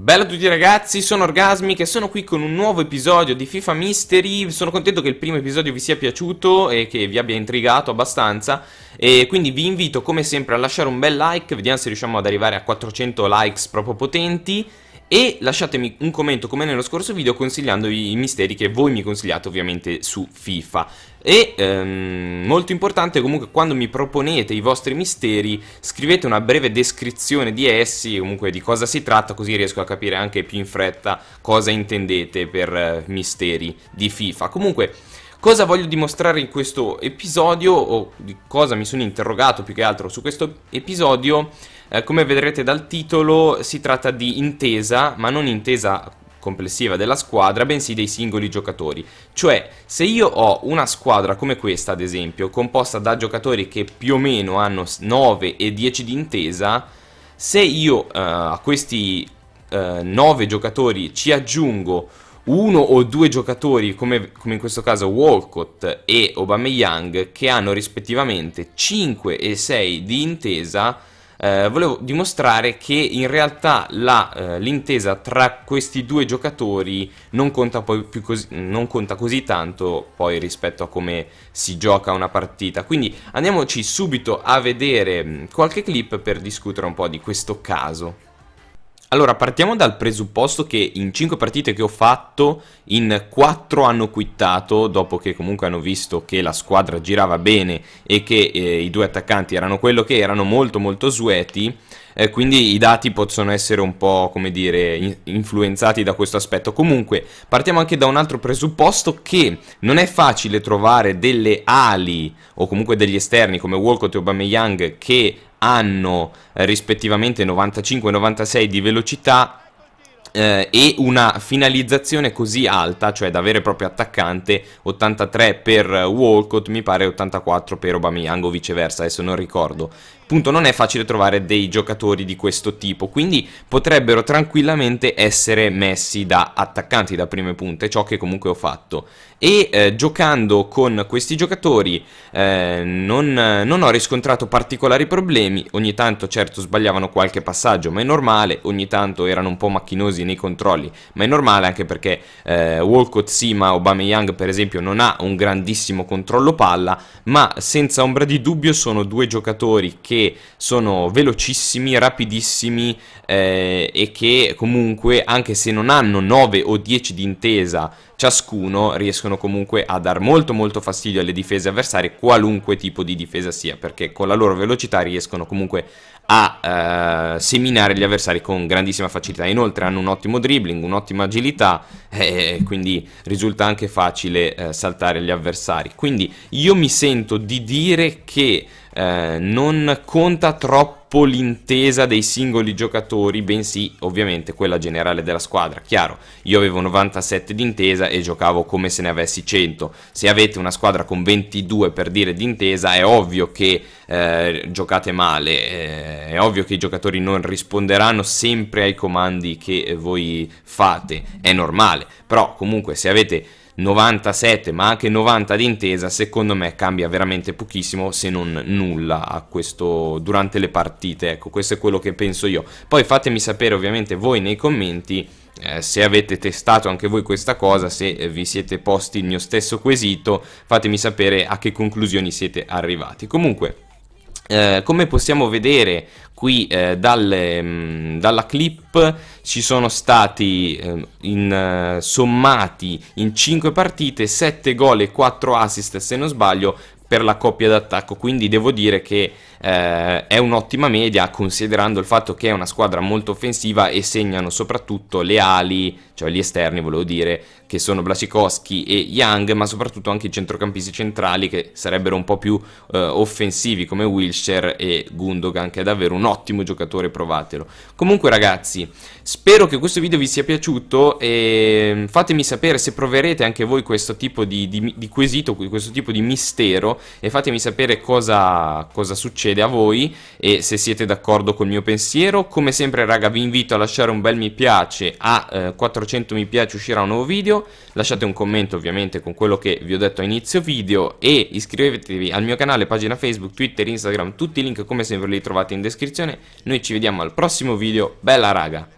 Bello a tutti ragazzi, sono Orgasmi e sono qui con un nuovo episodio di FIFA Mystery Sono contento che il primo episodio vi sia piaciuto e che vi abbia intrigato abbastanza E quindi vi invito come sempre a lasciare un bel like, vediamo se riusciamo ad arrivare a 400 likes proprio potenti e lasciatemi un commento come nello scorso video consigliandovi i misteri che voi mi consigliate ovviamente su FIFA e ehm, molto importante comunque quando mi proponete i vostri misteri scrivete una breve descrizione di essi comunque di cosa si tratta così riesco a capire anche più in fretta cosa intendete per eh, misteri di FIFA comunque Cosa voglio dimostrare in questo episodio o di cosa mi sono interrogato più che altro su questo episodio eh, come vedrete dal titolo si tratta di intesa, ma non intesa complessiva della squadra, bensì dei singoli giocatori. Cioè, se io ho una squadra come questa, ad esempio, composta da giocatori che più o meno hanno 9 e 10 di intesa, se io eh, a questi eh, 9 giocatori ci aggiungo uno o due giocatori, come, come in questo caso Walcott e Obama Young, che hanno rispettivamente 5 e 6 di intesa, eh, volevo dimostrare che in realtà la, eh, l'intesa tra questi due giocatori non conta, così, non conta così tanto poi rispetto a come si gioca una partita. Quindi andiamoci subito a vedere mm, qualche clip per discutere un po' di questo caso. Allora, partiamo dal presupposto che in 5 partite che ho fatto, in 4 hanno quittato, dopo che comunque hanno visto che la squadra girava bene e che eh, i due attaccanti erano quello che erano, molto molto sueti eh, quindi i dati possono essere un po' come dire in- influenzati da questo aspetto. Comunque partiamo anche da un altro presupposto che non è facile trovare delle ali o comunque degli esterni come Walcott e Aubameyang che hanno eh, rispettivamente 95 e 96 di velocità eh, e una finalizzazione così alta, cioè da vero e proprio attaccante, 83 per Walcott, mi pare 84 per Aubameyang o viceversa, adesso non ricordo appunto non è facile trovare dei giocatori di questo tipo, quindi potrebbero tranquillamente essere messi da attaccanti, da prime punte, ciò che comunque ho fatto. E eh, giocando con questi giocatori eh, non, non ho riscontrato particolari problemi, ogni tanto certo sbagliavano qualche passaggio, ma è normale, ogni tanto erano un po' macchinosi nei controlli, ma è normale anche perché eh, Walcott, Sima, Young per esempio non ha un grandissimo controllo palla, ma senza ombra di dubbio sono due giocatori che che sono velocissimi, rapidissimi eh, e che comunque anche se non hanno 9 o 10 di intesa ciascuno riescono comunque a dar molto molto fastidio alle difese avversarie qualunque tipo di difesa sia perché con la loro velocità riescono comunque a eh, seminare gli avversari con grandissima facilità inoltre hanno un ottimo dribbling un'ottima agilità eh, quindi risulta anche facile eh, saltare gli avversari quindi io mi sento di dire che eh, non conta troppo l'intesa dei singoli giocatori, bensì ovviamente quella generale della squadra. Chiaro, io avevo 97 d'intesa e giocavo come se ne avessi 100. Se avete una squadra con 22 per dire d'intesa, è ovvio che eh, giocate male, eh, è ovvio che i giocatori non risponderanno sempre ai comandi che eh, voi fate, è normale. Però comunque se avete 97 ma anche 90 di intesa secondo me cambia veramente pochissimo se non nulla questo, durante le partite, ecco questo è quello che penso io. Poi fatemi sapere ovviamente voi nei commenti eh, se avete testato anche voi questa cosa, se eh, vi siete posti il mio stesso quesito, fatemi sapere a che conclusioni siete arrivati. Comunque eh, come possiamo vedere qui eh, dalle, mh, mm, dalla clip ci sono stati ehm, eh, in, sommati in 5 partite 7 gol e 4 assist se non sbaglio per la coppia d'attacco quindi devo dire che eh, è un'ottima media considerando il fatto che è una squadra molto offensiva e segnano soprattutto le ali, cioè gli esterni volevo dire, che sono Blasikowski e Young, ma soprattutto anche i centrocampisti centrali che sarebbero un po' più eh, offensivi come Wilshire e Gundogan, che è davvero un ottimo giocatore, provatelo. Comunque ragazzi, spero che questo video vi sia piaciuto e mm, fatemi sapere se proverete anche voi questo tipo di, di, di quesito, questo tipo di mistero e fatemi sapere cosa, cosa succede succede a voi e se siete d'accordo col mio pensiero. Come sempre raga vi invito a lasciare un bel mi piace, a eh, 400 mi piace uscirà un nuovo video, lasciate un commento ovviamente con quello che vi ho detto a inizio video e iscrivetevi al mio canale, pagina Facebook, Twitter, Instagram, tutti i link come sempre li trovate in descrizione. Noi ci vediamo al prossimo video, bella raga!